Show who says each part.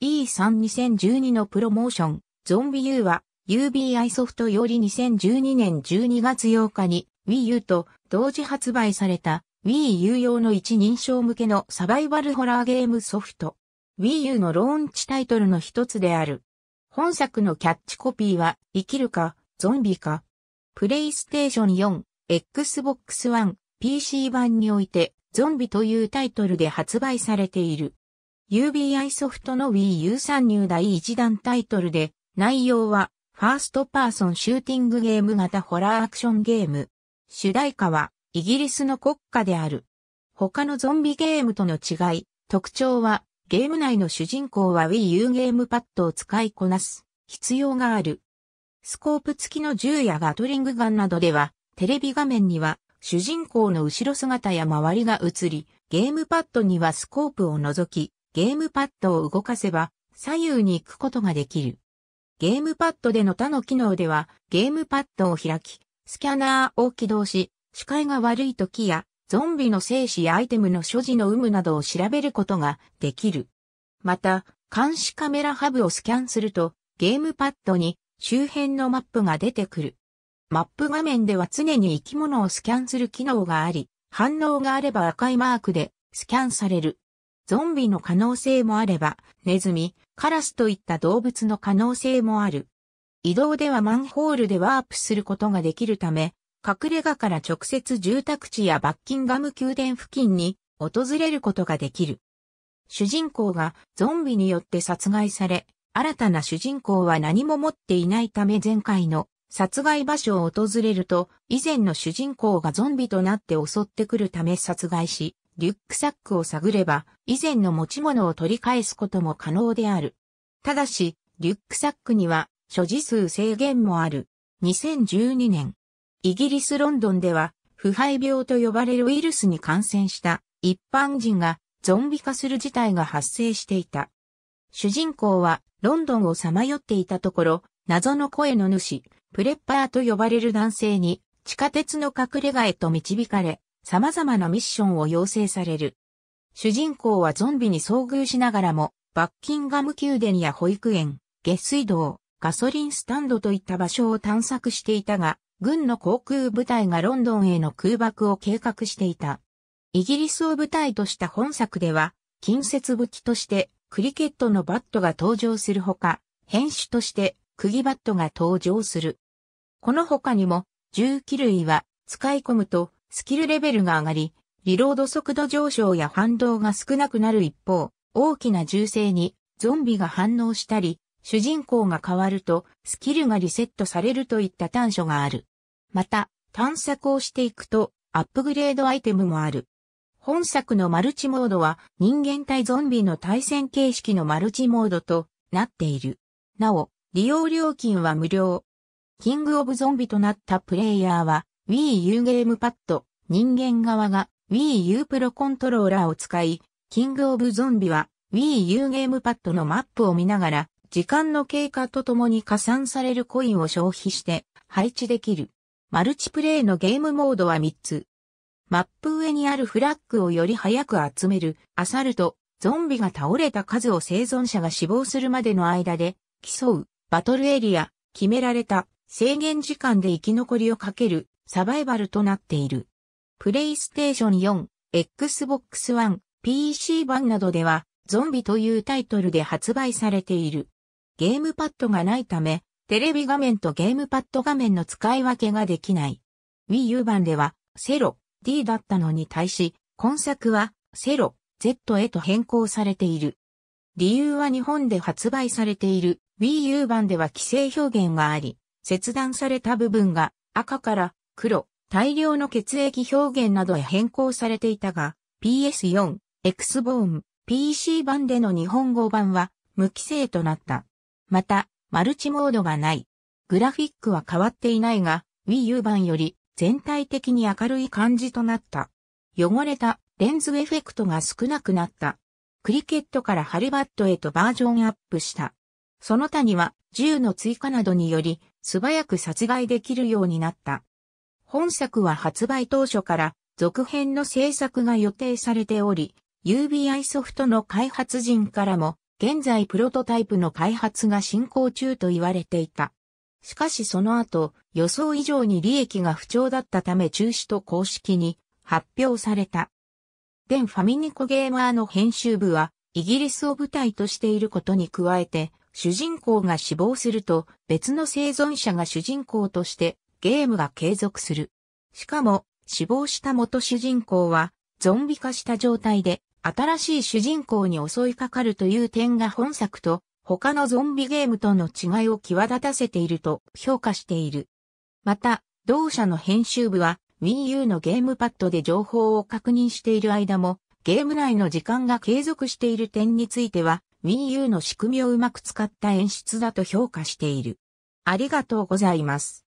Speaker 1: E32012 のプロモーション、ゾンビ U は UBI ソフトより2012年12月8日に Wii U と同時発売された Wii U 用の一人称向けのサバイバルホラーゲームソフト。Wii U のローンチタイトルの一つである。本作のキャッチコピーは生きるか、ゾンビか。プレイステーション4、Xbox One、PC 版においてゾンビというタイトルで発売されている。UBI ソフトの Wii U 参入第1弾タイトルで、内容は、ファーストパーソンシューティングゲーム型ホラーアクションゲーム。主題歌は、イギリスの国歌である。他のゾンビゲームとの違い、特徴は、ゲーム内の主人公は Wii U ゲームパッドを使いこなす、必要がある。スコープ付きの銃やガトリングガンなどでは、テレビ画面には、主人公の後ろ姿や周りが映り、ゲームパッドにはスコープを除き、ゲームパッドを動かせば左右に行くことができる。ゲームパッドでの他の機能では、ゲームパッドを開き、スキャナーを起動し、視界が悪い時や、ゾンビの生死やアイテムの所持の有無などを調べることができる。また、監視カメラハブをスキャンすると、ゲームパッドに周辺のマップが出てくる。マップ画面では常に生き物をスキャンする機能があり、反応があれば赤いマークでスキャンされる。ゾンビの可能性もあれば、ネズミ、カラスといった動物の可能性もある。移動ではマンホールでワープすることができるため、隠れ家から直接住宅地やバッキンガム宮殿付近に訪れることができる。主人公がゾンビによって殺害され、新たな主人公は何も持っていないため前回の殺害場所を訪れると、以前の主人公がゾンビとなって襲ってくるため殺害し、リュックサックを探れば、以前の持ち物を取り返すことも可能である。ただし、リュックサックには、所持数制限もある。2012年、イギリスロンドンでは、腐敗病と呼ばれるウイルスに感染した一般人がゾンビ化する事態が発生していた。主人公はロンドンをさまよっていたところ、謎の声の主、プレッパーと呼ばれる男性に地下鉄の隠れ家へと導かれ、様々なミッションを要請される。主人公はゾンビに遭遇しながらも、バッキンガム宮殿や保育園、下水道、ガソリンスタンドといった場所を探索していたが、軍の航空部隊がロンドンへの空爆を計画していた。イギリスを舞台とした本作では、近接武器としてクリケットのバットが登場するほか、編種として釘バットが登場する。この他にも、銃器類は使い込むとスキルレベルが上がり、リロード速度上昇や反動が少なくなる一方、大きな銃声にゾンビが反応したり、主人公が変わるとスキルがリセットされるといった短所がある。また、探索をしていくとアップグレードアイテムもある。本作のマルチモードは人間対ゾンビの対戦形式のマルチモードとなっている。なお、利用料金は無料。キングオブゾンビとなったプレイヤーは Wii U ゲームパッド、人間側が Wii U プロコントローラーを使い、キングオブゾンビは Wii U ゲームパッドのマップを見ながら、時間の経過とともに加算されるコインを消費して配置できる。マルチプレイのゲームモードは3つ。マップ上にあるフラッグをより早く集める、アサルト、ゾンビが倒れた数を生存者が死亡するまでの間で、競う、バトルエリア、決められた制限時間で生き残りをかけるサバイバルとなっている。プレイステーション4、Xbox One、PC 版などではゾンビというタイトルで発売されている。ゲームパッドがないため、テレビ画面とゲームパッド画面の使い分けができない。Wii U 版ではセロ D だったのに対し、今作はセロ Z へと変更されている。理由は日本で発売されている Wii U 版では規制表現があり、切断された部分が赤から黒、大量の血液表現などへ変更されていたが、PS4、X ボーン、PC 版での日本語版は無規制となった。また、マルチモードがない。グラフィックは変わっていないが、Wii U 版より全体的に明るい感じとなった。汚れたレンズエフェクトが少なくなった。クリケットからハリバットへとバージョンアップした。その他には銃の追加などにより素早く殺害できるようになった。本作は発売当初から続編の制作が予定されており、UBI ソフトの開発陣からも現在プロトタイプの開発が進行中と言われていた。しかしその後予想以上に利益が不調だったため中止と公式に発表された。現ファミニコゲーマーの編集部はイギリスを舞台としていることに加えて主人公が死亡すると別の生存者が主人公としてゲームが継続する。しかも死亡した元主人公はゾンビ化した状態で新しい主人公に襲いかかるという点が本作と他のゾンビゲームとの違いを際立たせていると評価している。また、同社の編集部は Wii U のゲームパッドで情報を確認している間もゲーム内の時間が継続している点については WiiU の仕組みをうまく使った演出だと評価している。ありがとうございます。